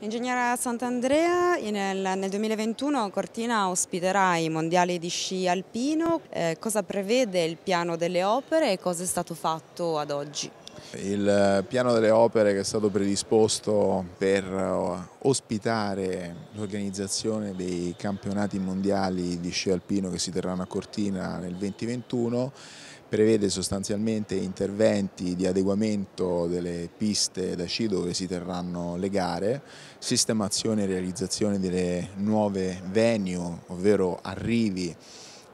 Ingegnera Sant'Andrea, nel, nel, 2021 Cortina ospiterà i mondiali di sci alpino. Eh, cosa prevede il piano delle opere e cosa è stato fatto ad oggi? Il eh, piano delle opere che è stato predisposto per eh, ospitare l'organizzazione dei campionati mondiali di sci alpino che si terranno a Cortina nel 2021 prevede sostanzialmente interventi di adeguamento delle piste da sci dove si terranno le gare, sistemazione e realizzazione delle nuove venue, ovvero arrivi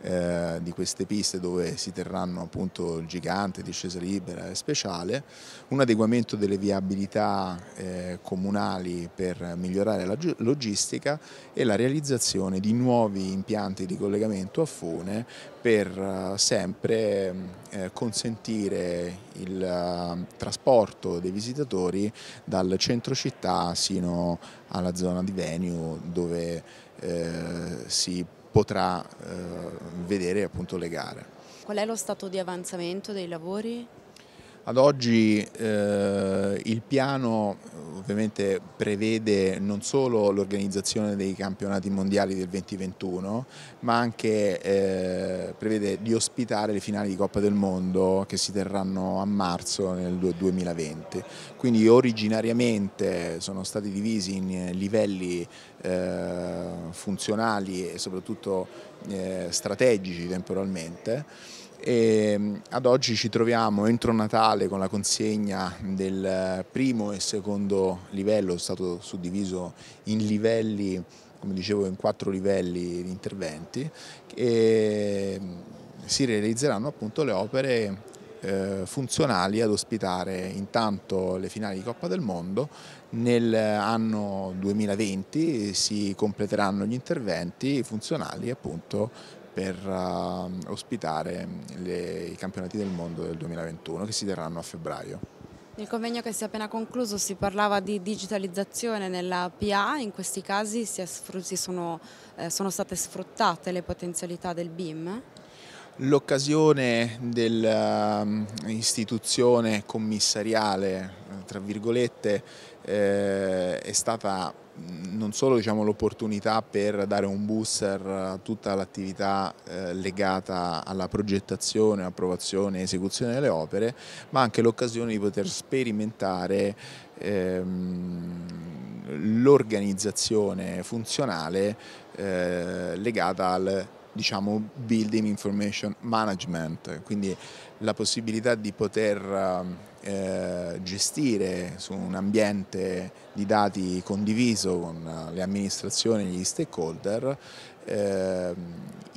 eh, di queste piste dove si terranno appunto il gigante, discesa libera e speciale, un adeguamento delle viabilità eh, comunali per migliorare la logistica e la realizzazione di nuovi impianti di collegamento a fone per eh, sempre eh, consentire il eh, trasporto dei visitatori dal centro città sino alla zona di venue dove si potrà eh, vedere appunto le gare. Qual è lo stato di avanzamento dei lavori? Ad oggi eh, il piano eh, ovviamente prevede non solo l'organizzazione dei campionati mondiali del 2021, ma anche eh, prevede di ospitare le finali di Coppa del Mondo che si terranno a marzo nel 2020. Quindi originariamente sono stati divisi in eh, livelli eh, funzionali e soprattutto eh, strategici temporalmente e ehm, ad oggi ci troviamo entro Natale con la consegna del primo e secondo livello, è stato suddiviso in livelli, come dicevo, in quattro livelli di interventi e ehm, si realizzeranno appunto le opere eh, funzionali ad ospitare intanto le finali di Coppa del Mondo. Nell'anno 2020 si completeranno gli interventi funzionali appunto per uh, ospitare le, i campionati del mondo del 2021 che si terranno a febbraio. Nel convegno che si è appena concluso si parlava di digitalizzazione nella PA, in questi casi si si sono, eh, sono state sfruttate le potenzialità del BIM? L'occasione dell'istituzione ehm, commissariale, tra virgolette, eh, è stata non solo diciamo, l'opportunità per dare un booster a tutta l'attività eh, legata alla progettazione, approvazione e esecuzione delle opere, ma anche l'occasione di poter sperimentare ehm, l'organizzazione funzionale eh, legata al diciamo building information management, quindi la possibilità di poter eh, gestire su un ambiente di dati condiviso con eh, le amministrazioni e gli stakeholder eh,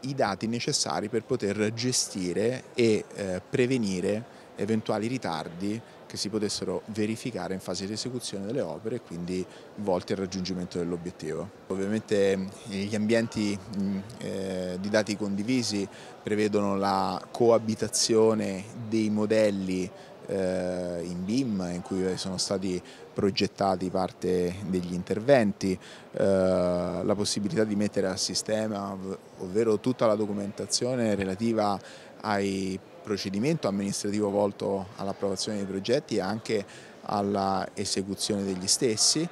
i dati necessari per poter gestire e eh, prevenire eventuali ritardi che si potessero verificare in fase di esecuzione delle opere e quindi volte al raggiungimento dell'obiettivo. Ovviamente eh, gli ambienti mm, eh, di dati condivisi prevedono la coabitazione dei modelli eh, in BIM in cui sono stati progettati parte degli interventi, la possibilità di mettere a sistema, ovvero tutta la documentazione relativa ai procedimento amministrativo volto all'approvazione dei progetti e anche all'esecuzione degli stessi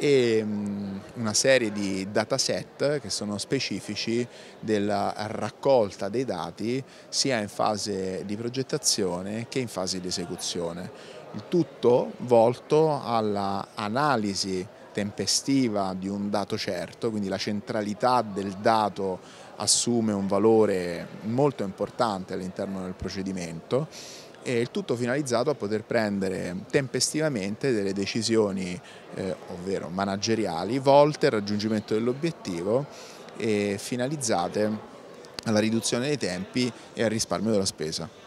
e mm, una serie di dataset che sono specifici della raccolta dei dati sia in fase di progettazione che in fase di esecuzione. Il tutto volto all'analisi tempestiva di un dato certo, quindi la centralità del dato assume un valore molto importante all'interno del procedimento e il tutto finalizzato a poter prendere tempestivamente delle decisioni, eh, ovvero manageriali, volte al raggiungimento dell'obiettivo e finalizzate alla riduzione dei tempi e al risparmio della spesa.